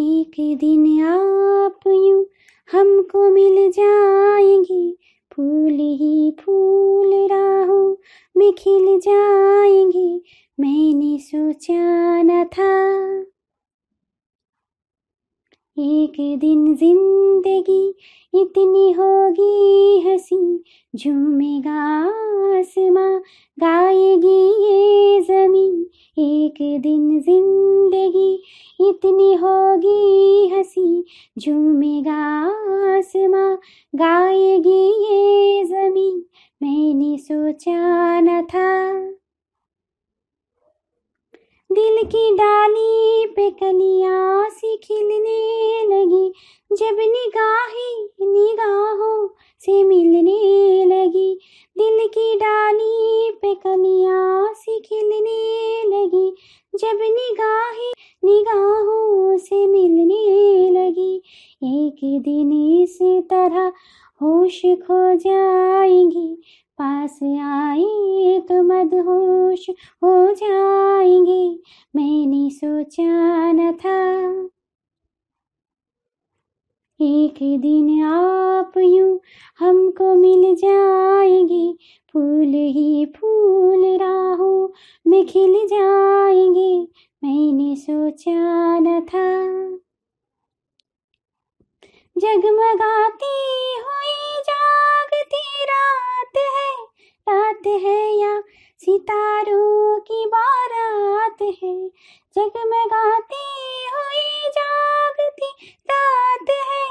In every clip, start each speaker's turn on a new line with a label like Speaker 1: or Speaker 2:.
Speaker 1: एक दिन आप यूं हमको मिल जाएंगे फूल ही फूल राहों में खिल जाएंगे मैंने सोचा न था एक दिन जिंदगी इतनी होगी हसी झूमेगा आसमां गाएगी ये जमी एक दिन जिंदगी इतनी होगी हंसी झूमेगा आसमां गाएगी ये जमी मैंने सोचा न था दिल की डाली पे कलिया सी खिलने लगी जब निगाहें निगाहों से मिलने लगी दिल की डाली पे कलिया सी खिलने लगी जब निगाहें निगाहों से मिलने लगी एक दिन इस तरह होश खो जाएंगी पास आई तो मदहोश हो जाएंगे मैंने सोचा न था एक दिन आप यूं हमको मिल जाएंगे फूल ही फूल राहों में खिल जाएंगे मैंने सोचा न था जगमगाती हुई जागती रात है रात है या सितारों की बारात है जगमगाती हुई जागती रात है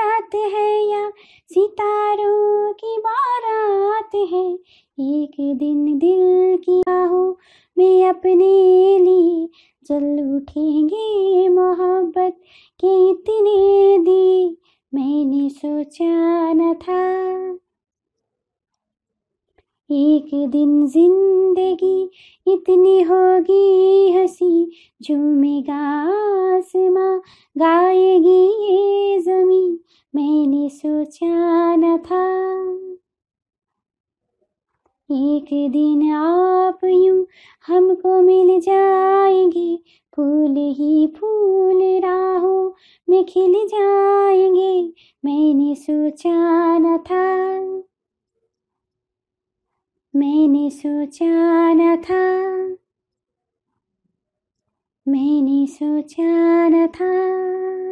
Speaker 1: रात है या सितारों की बारात है एक दिन दिल की हो में अपने लिए जल उठेंगे मोहब्बत के इतने दी मैंने सोचा न था एक दिन जिंदगी इतनी होगी हंसी झूमेगा आसमां गाएगी ये जमी मैंने सोचा न था एक दिन आप यूं हमको मिल जाएंगे फूल ही फूल राहों में खिल जाएंगे मैंने सोचा न था मैंने सोचा न था मैंने सोचा न था